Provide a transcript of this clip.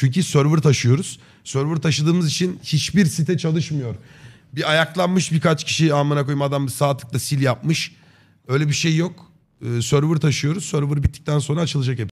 Çünkü server taşıyoruz. Server taşıdığımız için hiçbir site çalışmıyor. Bir ayaklanmış birkaç kişi amına koyayım adam bir sağ tıkla sil yapmış. Öyle bir şey yok. Ee, server taşıyoruz. Server bittikten sonra açılacak hep.